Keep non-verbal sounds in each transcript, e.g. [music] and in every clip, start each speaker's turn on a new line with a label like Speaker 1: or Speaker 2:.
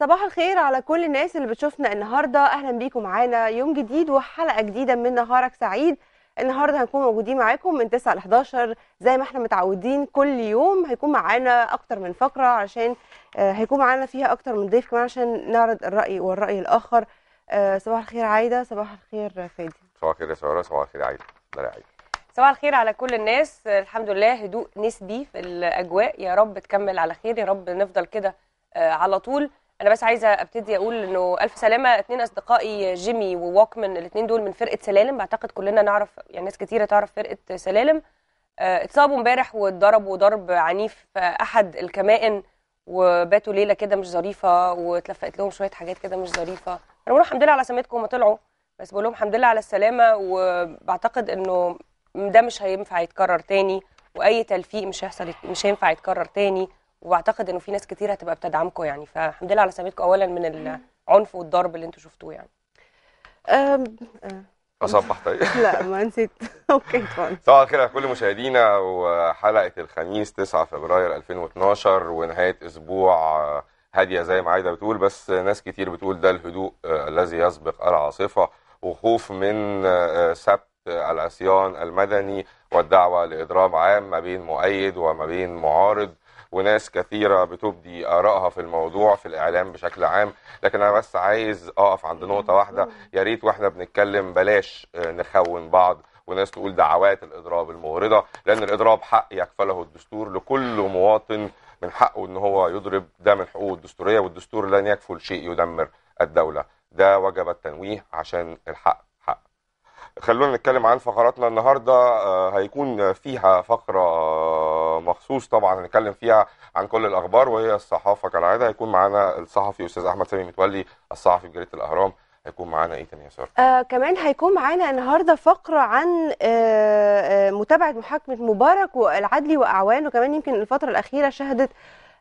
Speaker 1: صباح الخير على كل الناس اللي بتشوفنا النهارده اهلا بيكم معانا يوم جديد وحلقه جديده من نهارك سعيد النهارده هنكون موجودين معاكم من 9 ل 11 زي ما احنا متعودين كل يوم هيكون معانا اكتر من فقره عشان آه، هيكون معانا فيها اكتر من ضيف كمان عشان نعرض الراي والراي الاخر آه، صباح الخير عايده صباح الخير فادي
Speaker 2: صباح الخير يا ساره صباح الخير عايده بلا عايده
Speaker 3: صباح الخير على كل الناس الحمد لله هدوء نسبي في الاجواء يا رب تكمل على خير يا رب نفضل كده آه، على طول انا بس عايزه ابتدي اقول انه الف سلامه اثنين اصدقائي جيمي وواكمن الاثنين دول من فرقه سلالم بعتقد كلنا نعرف يعني ناس كتيره تعرف فرقه سلالم آه، اتصابوا امبارح واتضربوا ضرب عنيف في احد الكمائن وباتوا ليله كده مش ظريفه واتلفقت لهم شويه حاجات كده مش ظريفه انا بقول الحمد لله على سلامتكم وطلعوا طلعوا بس بقول لهم الحمد لله على السلامه وبعتقد انه ده مش هينفع يتكرر تاني واي تلفيق مش هيحصل مش هينفع يتكرر تاني واعتقد انه في ناس كتير هتبقى بتدعمكم يعني فالحمد لله على سلامتكم اولا من العنف والضرب اللي انتوا شفتوه يعني أه.
Speaker 2: اصبح طيب [laughs] لا
Speaker 1: ما نسيت [laughs] اوكي طبعا
Speaker 2: صباح الخير على كل مشاهدينا وحلقه الخميس 9 فبراير 2012 ونهايه اسبوع هاديه زي ما عايده بتقول بس ناس كتير بتقول ده الهدوء آه، الذي يسبق العاصفه وخوف من آه، سبت العصيان المدني والدعوه لاضراب عام ما بين مؤيد وما بين معارض وناس كثيرة بتبدي آرائها في الموضوع في الإعلام بشكل عام لكن أنا بس عايز أقف عند نقطة واحدة يا ريت وإحنا بنتكلم بلاش آه، نخون بعض وناس تقول دعوات الإضراب المغرضة لأن الإضراب حق يكفله الدستور لكل مواطن من حقه ان هو يضرب ده من حقوقه الدستوريه والدستور لن يكفل شيء يدمر الدوله ده وجب التنويه عشان الحق حق خلونا نتكلم عن فقراتنا النهارده آه، هيكون فيها فقره مخصوص طبعا هنتكلم فيها عن كل الاخبار وهي الصحافه كالعاده هيكون معانا الصحفي استاذ احمد سامي متولي الصحفي بجريده الاهرام هيكون معانا ايه تاني يا ساره؟
Speaker 1: آه كمان هيكون معانا النهارده فقره عن آه, آه، متابعه محاكمه مبارك والعدلي واعوان وكمان يمكن الفتره الاخيره شهدت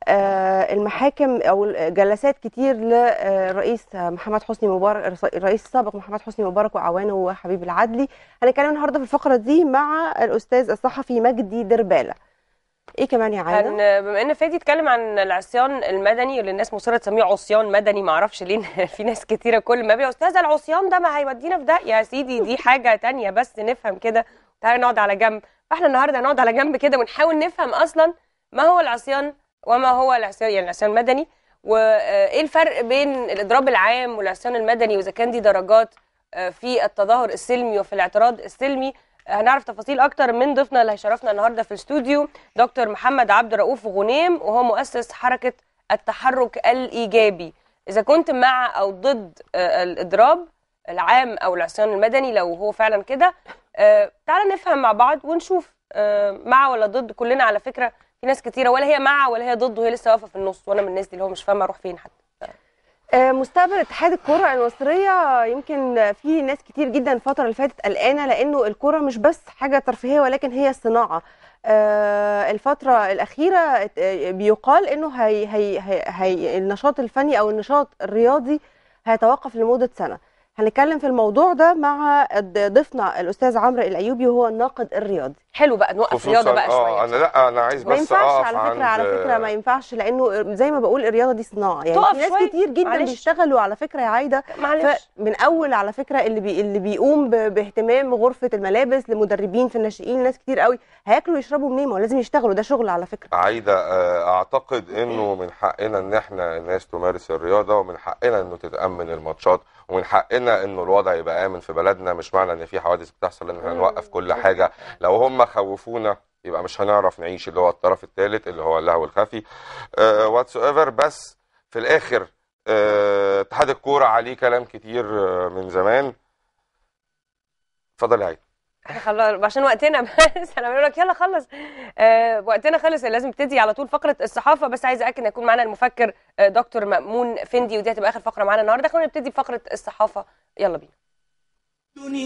Speaker 1: آه المحاكم او جلسات كتير للرئيس آه، محمد حسني مبارك الرئيس السابق محمد حسني مبارك وعوانه وحبيب العدلي هنتكلم النهارده في الفقره دي مع الاستاذ الصحفي مجدي درباله ايه كمان يا عايده
Speaker 3: بما ان فادي اتكلم عن العصيان المدني اللي الناس مصره تسميه عصيان مدني ما اعرفش ليه [laughs] في ناس كتيره كل ما بيقول استاذه العصيان ده ما هيودينا في ده يا سيدي دي حاجه تانية بس نفهم كده تعالى نقعد على جنب فاحنا النهارده هنقعد على جنب كده ونحاول نفهم اصلا ما هو العصيان وما هو العصيان يعني العصيان المدني وايه الفرق بين الاضراب العام والعصيان المدني واذا كان دي درجات آه، في التظاهر السلمي وفي الاعتراض السلمي هنعرف تفاصيل اكتر من ضيفنا اللي هيشرفنا النهارده في الاستوديو دكتور محمد عبد الرؤوف غنيم وهو مؤسس حركه التحرك الايجابي اذا كنت مع او ضد آه، الاضراب العام او العصيان المدني لو هو فعلا كده آه، تعال نفهم مع بعض ونشوف آه، مع ولا ضد كلنا على فكره في ناس كتيره ولا هي مع ولا هي ضد وهي لسه واقفه في النص وانا من الناس دي اللي هو مش فاهمه اروح فين حتى
Speaker 1: آه، مستقبل اتحاد الكرة المصرية يمكن في ناس كتير جدا الفترة اللي فاتت قلقانة لأنه الكرة مش بس حاجة ترفيهية ولكن هي صناعة آه، الفترة الأخيرة آه، بيقال إنه هي هي هي هي النشاط الفني أو النشاط الرياضي هيتوقف لمدة سنة هنتكلم في الموضوع ده مع ضيفنا الأستاذ عمرو الأيوبي وهو الناقد الرياضي حلو بقى نوقف رياضه بقى آه، شويه
Speaker 2: اه انا لا انا عايز بس ما ينفعش على فكره على فكره ما
Speaker 1: ينفعش لانه زي ما بقول الرياضه دي صناعه يعني في ناس كتير جدا معلش. بيشتغلوا على فكره يا عايده من اول على فكره اللي بي... اللي بيقوم باهتمام غرفه الملابس لمدربين في الناشئين ناس كتير قوي هياكلوا يشربوا منين ما لازم يشتغلوا ده شغل على فكره
Speaker 2: عايده آه، اعتقد انه من حقنا ان احنا الناس تمارس الرياضه ومن حقنا انه تتامن الماتشات ومن حقنا انه الوضع يبقى امن في بلدنا مش معنى ان في حوادث بتحصل ان احنا نوقف كل حاجه لو هم خوفونا يبقى مش هنعرف نعيش اللي هو الطرف الثالث اللي هو اللهو الخفي واتس آه، ايفر بس في الاخر آه، اتحاد الكوره عليه كلام كتير آه، من زمان اتفضل يا
Speaker 3: احنا خلاص عشان وقتنا [laughs] بس انا بقول لك يلا خلص آه وقتنا خلص لازم نبتدي على طول فقره الصحافه بس عايزه اكد ان يكون معانا المفكر دكتور مامون فندي ودي هتبقى اخر فقره معانا النهارده خلينا نبتدي بفقره الصحافه يلا بينا